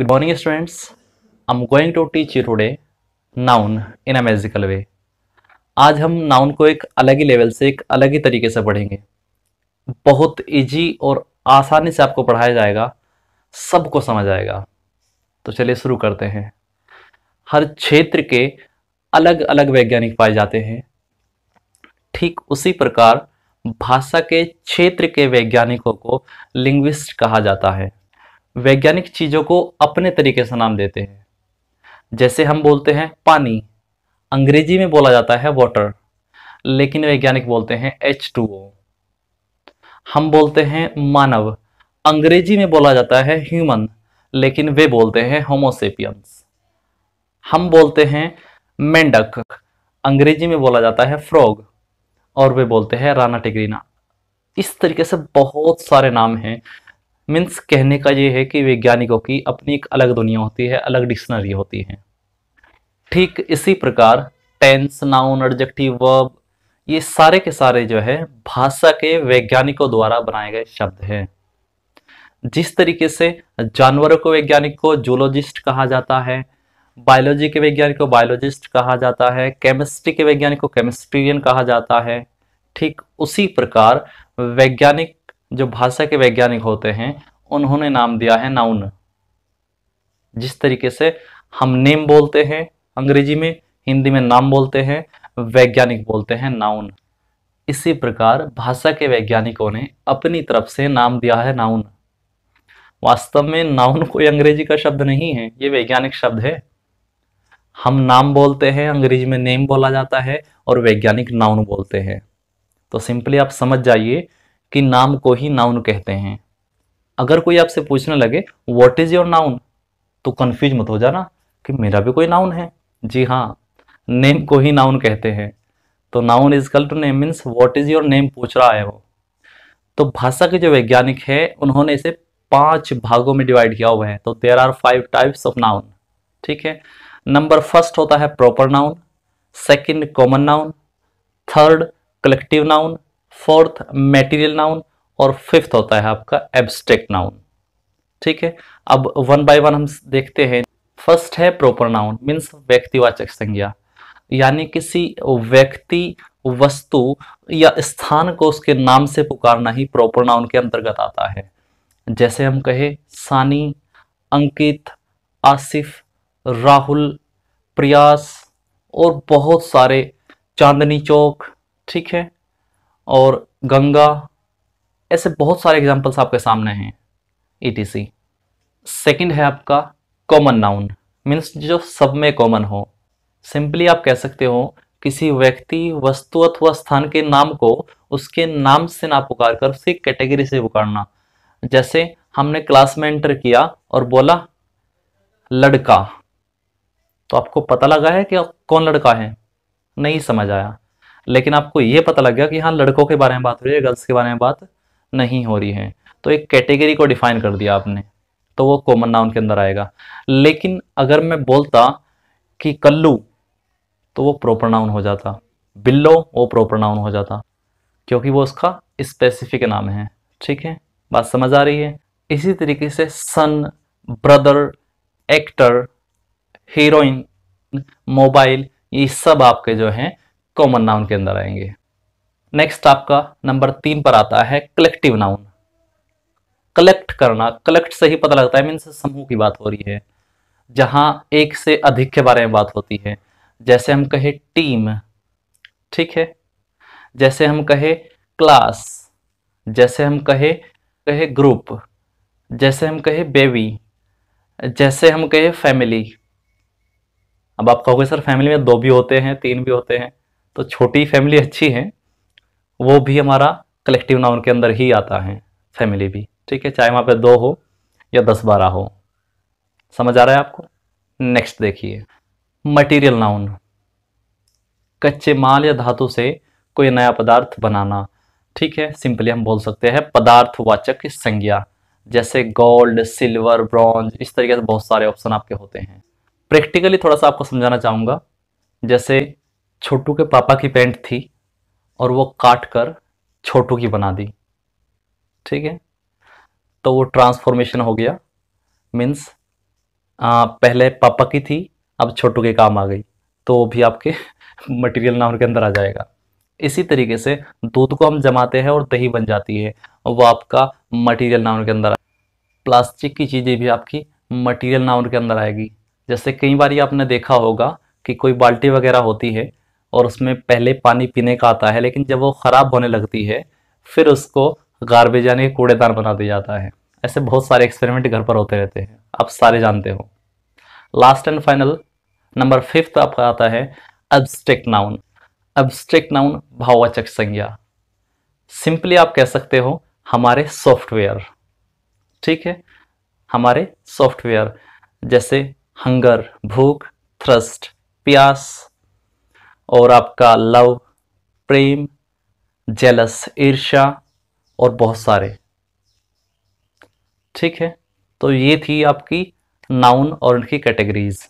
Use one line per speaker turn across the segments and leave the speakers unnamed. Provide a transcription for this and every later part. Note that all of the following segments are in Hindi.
good morning students I am going to teach you today noun in a magical way आज हम नाउन को एक अलग ही लेवल से एक अलग ही तरीके से पढ़ेंगे बहुत इजी और आसानी से आपको पढ़ाया जाएगा सबको समझ आएगा तो चलिए शुरू करते हैं हर क्षेत्र के अलग अलग वैज्ञानिक पाए जाते हैं ठीक उसी प्रकार भाषा के क्षेत्र के वैज्ञानिकों को लिंग्विस्ट कहा जाता है वैज्ञानिक चीज़ों को अपने तरीके से नाम देते हैं जैसे हम बोलते हैं पानी अंग्रेजी में बोला जाता है वाटर लेकिन वैज्ञानिक बोलते हैं एच टू ओ हम बोलते हैं मानव अंग्रेजी में बोला जाता है ह्यूमन लेकिन वे बोलते हैं होमोसेपियंस हम बोलते हैं मेंढक अंग्रेजी में बोला जाता है फ्रॉग और वे बोलते हैं राना टिग्रीना इस तरीके से बहुत सारे नाम हैं मीन्स कहने का ये है कि वैज्ञानिकों की अपनी एक अलग दुनिया होती है अलग डिक्शनरी होती है ठीक इसी प्रकार टेंस नाउन एडजेक्टिव वर्ब ये सारे के सारे जो है भाषा के वैज्ञानिकों द्वारा बनाए गए शब्द हैं जिस तरीके से जानवरों को वैज्ञानिक को जूलॉजिस्ट कहा जाता है बायोलॉजी के वैज्ञानिक को बायोलॉजिस्ट कहा जाता है केमिस्ट्री के वैज्ञानिक को केमिस्ट्रियन कहा जाता है ठीक उसी प्रकार वैज्ञानिक जो भाषा के वैज्ञानिक होते हैं उन्होंने नाम दिया है नाउन जिस तरीके से हम नेम बोलते हैं अंग्रेजी में हिंदी में नाम बोलते हैं वैज्ञानिक बोलते हैं नाउन इसी प्रकार भाषा के वैज्ञानिकों ने अपनी तरफ से नाम दिया है नाउन वास्तव में नाउन कोई अंग्रेजी का शब्द नहीं है ये वैज्ञानिक शब्द है हम नाम बोलते हैं अंग्रेजी में नेम बोला जाता है और वैज्ञानिक नाउन बोलते हैं तो सिंपली आप समझ जाइए कि नाम को ही नाउन कहते हैं अगर कोई आपसे पूछने लगे व्हाट इज़ योर नाउन तो कन्फ्यूज मत हो जाना कि मेरा भी कोई नाउन है जी हाँ नेम को ही नाउन कहते हैं तो noun is called to name means what is your name पूछ रहा है वो तो भाषा के जो वैज्ञानिक है उन्होंने इसे पांच भागों में डिवाइड किया हुआ है तो there are five types of noun ठीक है नंबर फर्स्ट होता है proper noun second common noun third collective noun fourth material noun और फिफ्थ होता है आपका एब्स्ट्रेक्ट नाउन ठीक है अब वन बाय वन हम देखते हैं फर्स्ट है प्रॉपर नाउन मीन्स व्यक्तिवाचक संज्ञा यानी किसी व्यक्ति वस्तु या स्थान को उसके नाम से पुकारना ही प्रॉपर नाउन के अंतर्गत आता है जैसे हम कहे सानी अंकित आसिफ राहुल प्रयास और बहुत सारे चांदनी चौक ठीक है और गंगा ऐसे बहुत सारे एग्जाम्पल्स आपके सामने हैं ई टी सी सेकेंड है आपका कॉमन नाउन मीन्स जो सब में कॉमन हो सिंपली आप कह सकते हो किसी व्यक्ति वस्तु अथवा स्थान के नाम को उसके नाम से ना पुकार कर उसी कैटेगरी से पुकारना जैसे हमने क्लास में एंटर किया और बोला लड़का तो आपको पता लगा है कि आप कौन लड़का है नहीं समझ आया लेकिन आपको ये पता लग गया कि हाँ लड़कों के बारे में बात हो रही है गर्ल्स के बारे में बात नहीं हो रही है तो एक कैटेगरी को डिफाइन कर दिया आपने तो वो कॉमन नाउन के अंदर आएगा लेकिन अगर मैं बोलता कि कल्लू तो वो प्रॉपर नाउन हो जाता बिल्लो वो प्रॉपर नाउन हो जाता क्योंकि वो उसका स्पेसिफिक नाम है ठीक है बात समझ आ रही है इसी तरीके से son brother actor heroine mobile ये सब आपके जो हैं कॉमन नाउन के अंदर आएंगे नेक्स्ट आपका नंबर तीन पर आता है कलेक्टिव नाउन कलेक्ट करना कलेक्ट से ही पता लगता है मीन्स समूह की बात हो रही है जहां एक से अधिक के बारे में बात होती है जैसे हम कहे टीम ठीक है जैसे हम कहे क्लास जैसे हम कहे कहे ग्रुप जैसे हम कहे बेबी जैसे हम कहे फैमिली अब आप कहोगे सर फैमिली में दो भी होते हैं तीन भी होते हैं तो छोटी फैमिली अच्छी है वो भी हमारा कलेक्टिव नाउन के अंदर ही आता है फैमिली भी ठीक है चाहे वहाँ पे दो हो या दस बारह हो समझ आ रहा है आपको नेक्स्ट देखिए मटेरियल नाउन कच्चे माल या धातु से कोई नया पदार्थ बनाना ठीक है सिंपली हम बोल सकते हैं पदार्थवाचक संज्ञा जैसे गोल्ड सिल्वर ब्रॉन्ज इस तरीके से बहुत सारे ऑप्शन आपके होते हैं प्रैक्टिकली थोड़ा सा आपको समझाना चाहूँगा जैसे छोटू के पापा की पेंट थी और वो काट कर छोटू की बना दी ठीक है तो वो ट्रांसफॉर्मेशन हो गया मीन्स पहले पापा की थी अब छोटू के काम आ गई तो वो भी आपके मटेरियल ना के अंदर आ जाएगा इसी तरीके से दूध को हम जमाते हैं और दही बन जाती है वो आपका मटेरियल ना के अंदर प्लास्टिक की चीज़ें भी आपकी मटेरियल ना के अंदर आएगी जैसे कई बार आपने देखा होगा कि कोई बाल्टी वगैरह होती है और उसमें पहले पानी पीने का आता है लेकिन जब वो ख़राब होने लगती है फिर उसको गार्बेज यानी कूड़ेदान बना दिया जाता है ऐसे बहुत सारे एक्सपेरिमेंट घर पर होते रहते हैं आप सारे जानते हो last and final number fifth आपका आता है अब्स्ट्रिक्ट नाउन अब्स्ट्रिक्ट नाउन भाववाचक संज्ञा सिंपली आप कह सकते हो हमारे सॉफ्टवेयर ठीक है हमारे सॉफ्टवेयर जैसे हंगर भूख थ्रस्ट प्यास और आपका लव प्रेम जेलस ईर्षा और बहुत सारे ठीक है तो ये थी आपकी नाउन और उनकी कैटेगरीज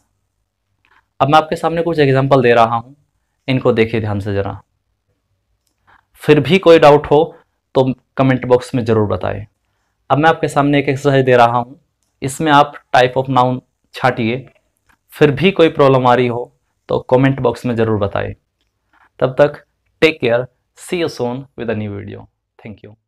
अब मैं आपके सामने कुछ एग्जांपल दे रहा हूँ इनको देखिए ध्यान से ज़रा फिर भी कोई डाउट हो तो कमेंट बॉक्स में ज़रूर बताएं अब मैं आपके सामने एक एक्सरसाइज दे रहा हूँ इसमें आप टाइप ऑफ नाउन छाटिए फिर भी कोई प्रॉब्लम आ रही हो तो कमेंट बॉक्स में ज़रूर बताएं तब तक take care see you soon with a new video thank you